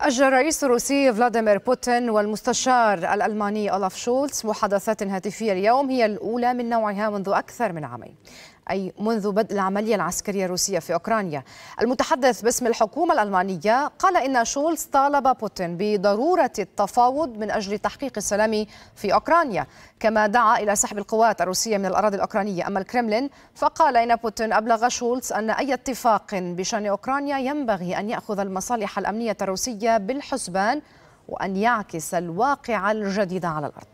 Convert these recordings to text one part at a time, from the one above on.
أجرى الرئيس الروسي فلاديمير بوتين والمستشار الألماني أولاف شولتز محادثات هاتفية اليوم هي الأولى من نوعها منذ أكثر من عامين أي منذ بدء العملية العسكرية الروسية في أوكرانيا المتحدث باسم الحكومة الألمانية قال إن شولز طالب بوتين بضرورة التفاوض من أجل تحقيق السلام في أوكرانيا كما دعا إلى سحب القوات الروسية من الأراضي الأوكرانية أما الكرملين فقال إن بوتين أبلغ شولز أن أي اتفاق بشأن أوكرانيا ينبغي أن يأخذ المصالح الأمنية الروسية بالحسبان وأن يعكس الواقع الجديد على الأرض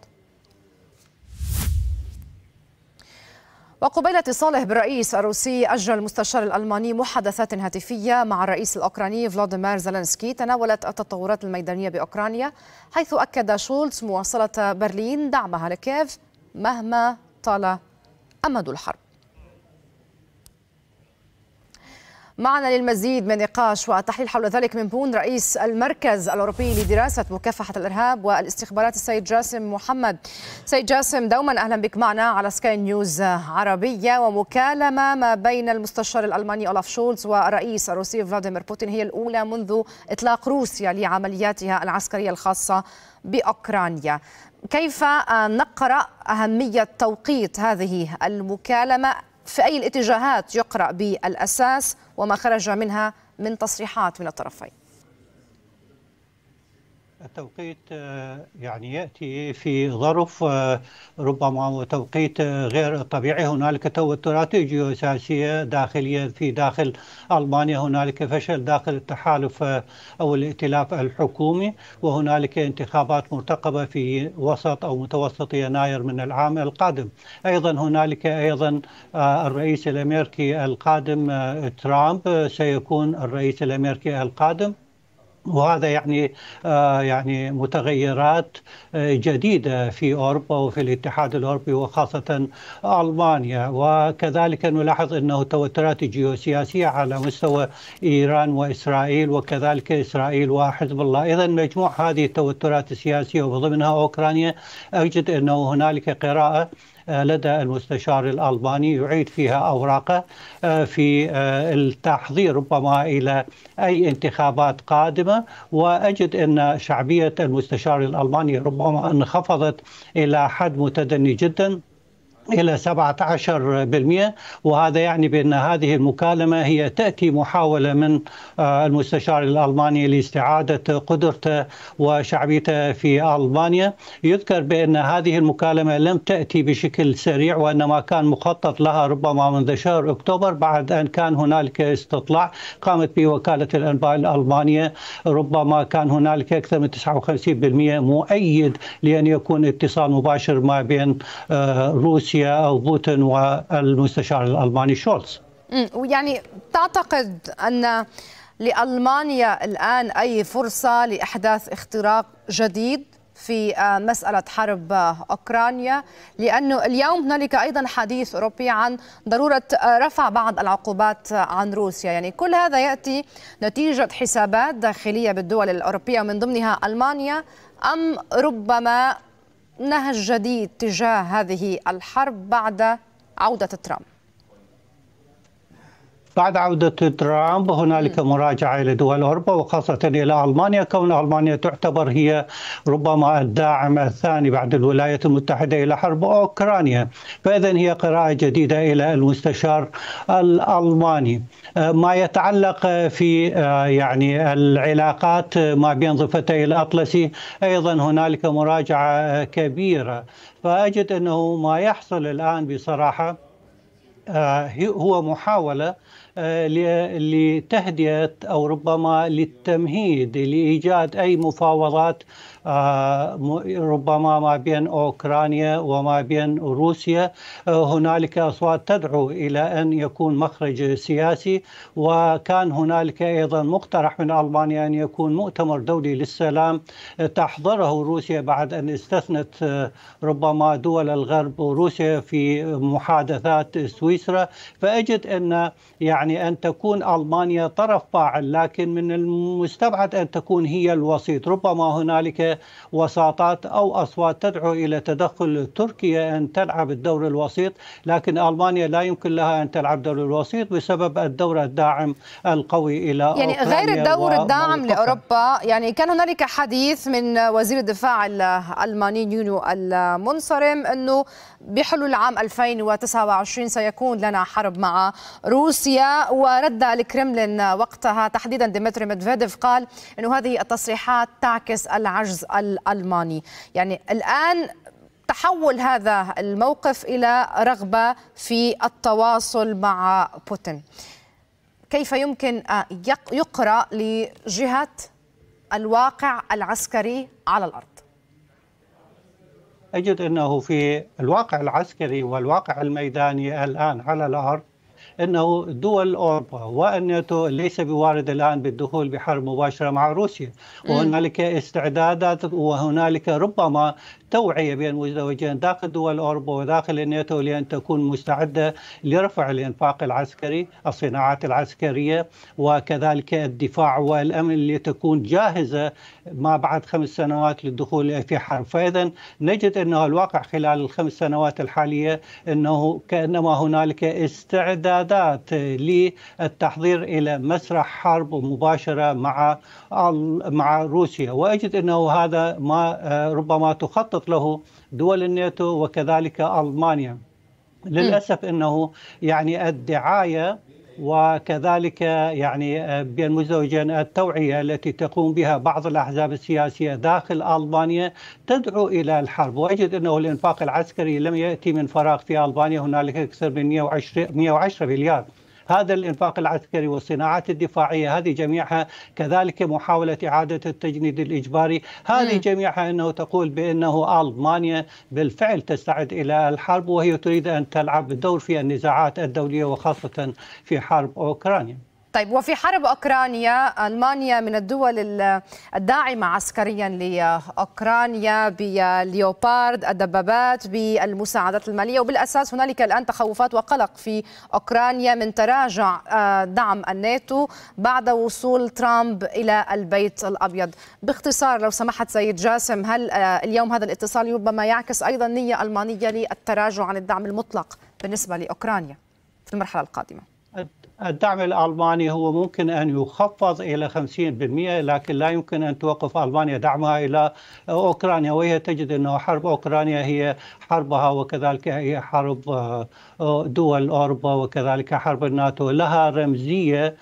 وقبيل اتصاله بالرئيس الروسي أجرى المستشار الألماني محادثات هاتفية مع الرئيس الأوكراني فلاديمير زلنسكي تناولت التطورات الميدانية بأوكرانيا حيث أكد شولتز مواصلة برلين دعمها لكييف مهما طال أمد الحرب معنا للمزيد من نقاش وتحليل حول ذلك من بون رئيس المركز الأوروبي لدراسة مكافحة الإرهاب والاستخبارات السيد جاسم محمد سيد جاسم دوما أهلا بك معنا على سكاي نيوز عربية ومكالمة ما بين المستشار الألماني أولاف شولز والرئيس الروسي فلاديمير بوتين هي الأولى منذ إطلاق روسيا لعملياتها العسكرية الخاصة بأوكرانيا كيف نقرأ أهمية توقيت هذه المكالمة في أي الاتجاهات يقرأ بالأساس وما خرج منها من تصريحات من الطرفين التوقيت آه، يعني ياتي في ظرف آه، ربما توقيت آه، غير طبيعي هنالك توترات جيوسياسيه داخليه في داخل المانيا هنالك فشل داخل التحالف او الائتلاف الحكومي وهنالك انتخابات مرتقبه في وسط او متوسط يناير من العام القادم ايضا هنالك ايضا الرئيس الامريكي القادم ترامب سيكون الرئيس الامريكي القادم وهذا يعني آه، يعني متغيرات آه، جديده في اوروبا وفي الاتحاد الاوروبي وخاصه المانيا وكذلك نلاحظ انه توترات جيوسياسيه على مستوى ايران واسرائيل وكذلك اسرائيل وحزب الله اذا مجموع هذه التوترات السياسيه وضمنها اوكرانيا اجد انه هنالك قراءه لدى المستشار الألباني يعيد فيها أوراقه آه، في آه، التحضير ربما إلى أي انتخابات قادمة وأجد أن شعبية المستشار الألباني ربما انخفضت إلى حد متدني جدا إلى 17% وهذا يعني بأن هذه المكالمة هي تأتي محاولة من آه، المستشار الألماني لاستعادة قدرته وشعبيته في ألمانيا يذكر بأن هذه المكالمة لم تأتي بشكل سريع وإنما كان مخطط لها ربما منذ شهر أكتوبر بعد أن كان هنالك استطلاع قامت به وكالة الأنباء الألمانية ربما كان هنالك أكثر من 59% مؤيد لأن يكون اتصال مباشر ما بين آه، روسيا روسيا او بوتين والمستشار الالماني شولتز يعني تعتقد ان لالمانيا الان اي فرصه لاحداث اختراق جديد في آه، مسألة حرب آه، أوكرانيا لأنه اليوم هنالك أيضا حديث أوروبي عن ضرورة آه، رفع بعض العقوبات عن روسيا يعني كل هذا يأتي نتيجة حسابات داخلية بالدول الأوروبية ومن ضمنها ألمانيا أم ربما نهج جديد تجاه هذه الحرب بعد عودة ترامب بعد عودة ترامب هنالك مراجعة إلى دول أوروبا وخاصة إلى ألمانيا كون ألمانيا تعتبر هي ربما الداعم الثاني بعد الولايات المتحدة إلى حرب أوكرانيا فإذا هي قراءة جديدة إلى المستشار الألماني آه، ما يتعلق في آه، يعني العلاقات ما بين ضفتي الأطلسي أيضا هنالك مراجعة آه، كبيرة فأجد أنه ما يحصل الآن بصراحة هو محاولة آه، لتهدئة أو ربما للتمهيد لإيجاد أي مفاوضات آه، ربما ما بين أوكرانيا وما بين روسيا آه، هنالك أصوات تدعو إلى أن يكون مخرج سياسي وكان هنالك أيضا مقترح من ألمانيا أن يكون مؤتمر دولي للسلام تحضره روسيا بعد أن استثنت ربما دول الغرب وروسيا في محادثات سويسرا فأجد أن يعني يعني أن تكون ألمانيا طرف فاعل لكن من المستبعد أن تكون هي الوسيط ربما هنالك وساطات أو أصوات تدعو إلى تدخل تركيا أن تلعب الدور الوسيط لكن ألمانيا لا يمكن لها أن تلعب دور الوسيط بسبب الدور الداعم القوي إلى يعني غير الدور الداعم لأوروبا يعني كان هنالك حديث من وزير الدفاع الألماني نيونو المنصرم أنه بحلول عام 2029 سيكون لنا حرب مع روسيا ورد الكرملين وقتها تحديدا ديمتري ميدفيديف قال انه هذه التصريحات تعكس العجز الالماني يعني الان تحول هذا الموقف الى رغبه في التواصل مع بوتين كيف يمكن يقرا لجهه الواقع العسكري على الارض اجد انه في الواقع العسكري والواقع الميداني الان على الارض أنه دول أوروبا والناتو ليس بوارد الآن بالدخول بحرب مباشرة مع روسيا وهنالك استعدادات وهنالك ربما التوعيه بين مزدوجين داخل دول اوروبا وداخل الناتو لان تكون مستعده لرفع الانفاق العسكري، الصناعات العسكريه وكذلك الدفاع والامن لتكون جاهزه ما بعد خمس سنوات للدخول في حرب، فاذا نجد انه الواقع خلال الخمس سنوات الحاليه انه كانما هنالك استعدادات للتحضير الى مسرح حرب مباشره مع مع روسيا، واجد انه هذا ما آه، ربما تخطط تصدق له دول الناتو وكذلك ألمانيا للأسف أنه يعني الدعاية وكذلك يعني بين مزدوجين التوعية التي تقوم بها بعض الأحزاب السياسية داخل ألبانيا تدعو إلى الحرب وأجد أنه الإنفاق العسكري لم يأتي من فراغ في ألبانيا هنالك أكثر من 110 مليار هذا الإنفاق العسكري والصناعات الدفاعية هذه جميعها كذلك محاولة إعادة التجنيد الإجباري هذه م. جميعها أنه تقول بأنه ألمانيا بالفعل تستعد إلى الحرب وهي تريد أن تلعب دور في النزاعات الدولية وخاصة في حرب أوكرانيا طيب وفي حرب أوكرانيا ألمانيا من الدول الداعمة عسكريا لأوكرانيا بليوبارد الدبابات بالمساعدات المالية وبالأساس هنالك الآن تخوفات وقلق في أوكرانيا من تراجع آه، دعم الناتو بعد وصول ترامب إلى البيت الأبيض باختصار لو سمحت سيد جاسم هل آه، اليوم هذا الاتصال ربما يعكس أيضا نية ألمانية للتراجع عن الدعم المطلق بالنسبة لأوكرانيا في المرحلة القادمة الدعم الألماني هو ممكن أن يخفض إلى 50% لكن لا يمكن أن توقف ألمانيا دعمها إلى أوكرانيا وهي تجد أنه حرب أوكرانيا هي حربها وكذلك هي حرب آه، دول أوروبا وكذلك حرب الناتو لها رمزية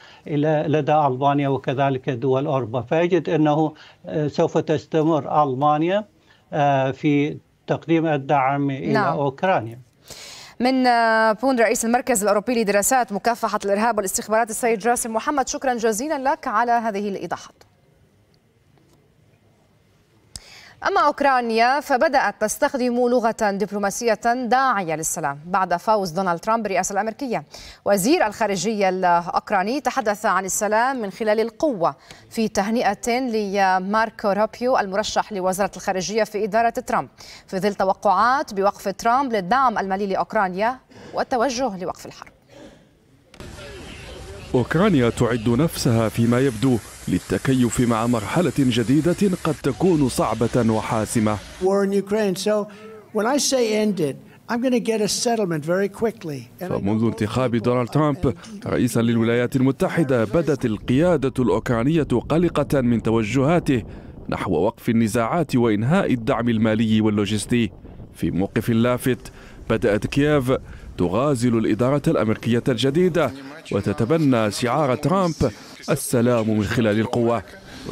لدى ألمانيا وكذلك دول أوروبا فيجد أنه آه، سوف تستمر ألمانيا آه، في تقديم الدعم إلى نعم. أوكرانيا من آه، بون رئيس المركز الأوروبي لدراسات مكافحة الإرهاب والاستخبارات السيد جاسم محمد شكرا جزيلا لك على هذه الإيضاحات أما أوكرانيا فبدأت تستخدم لغة دبلوماسية داعية للسلام بعد فوز دونالد ترامب بالرئاسة الأمريكية وزير الخارجية الأوكراني تحدث عن السلام من خلال القوة في تهنئة لماركو روبيو المرشح لوزارة الخارجية في إدارة ترامب في ظل توقعات بوقف ترامب للدعم المالي لأوكرانيا والتوجه لوقف الحرب أوكرانيا تعد نفسها فيما يبدو للتكيف مع مرحلة جديدة قد تكون صعبة وحاسمة. فمنذ انتخاب دونالد ترامب رئيسا للولايات المتحدة بدت القيادة الأوكرانية قلقة من توجهاته نحو وقف النزاعات وإنهاء الدعم المالي واللوجستي في موقف لافت بدأت كييف تغازل الإدارة الأمريكية الجديدة وتتبنى شعار ترامب السلام من خلال القوة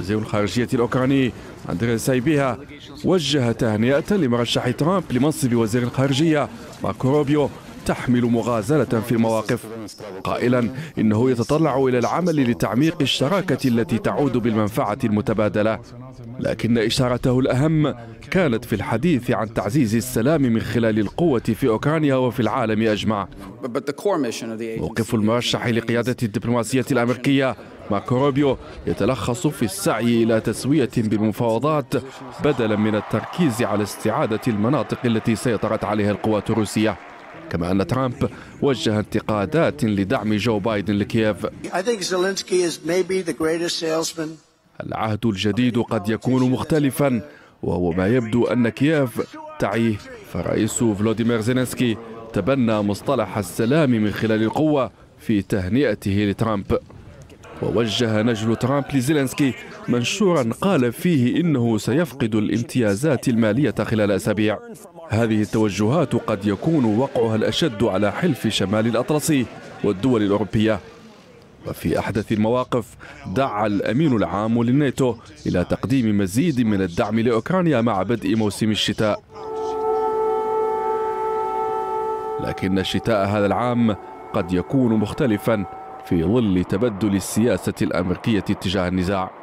وزير الخارجية الأوكراني أندري سايبيها وجه تهنئة لمرشح ترامب لمنصب وزير الخارجية ماركو روبيو تحمل مغازلة في المواقف قائلا إنه يتطلع إلى العمل لتعميق الشراكة التي تعود بالمنفعة المتبادلة لكن إشارته الأهم كانت في الحديث عن تعزيز السلام من خلال القوة في أوكرانيا وفي العالم أجمع موقف المرشح لقيادة الدبلوماسية الأمريكية ماركو روبيو يتلخص في السعي إلى تسوية بالمفاوضات بدلا من التركيز على استعادة المناطق التي سيطرت عليها القوات الروسية كما أن ترامب وجه انتقادات لدعم جو بايدن لكييف العهد الجديد قد يكون مختلفا وهو ما يبدو أن كييف تعيه فرئيس فلوديمير زينسكي تبنى مصطلح السلام من خلال القوة في تهنئته لترامب ووجه نجل ترامب لزيلينسكي منشورا قال فيه إنه سيفقد الامتيازات المالية خلال أسابيع هذه التوجهات قد يكون وقعها الأشد على حلف شمال الأطلسي والدول الأوروبية وفي أحدث المواقف دعا الأمين العام للناتو إلى تقديم مزيد من الدعم لأوكرانيا مع بدء موسم الشتاء لكن الشتاء هذا العام قد يكون مختلفا في ظل تبدل السياسة الأمريكية اتجاه النزاع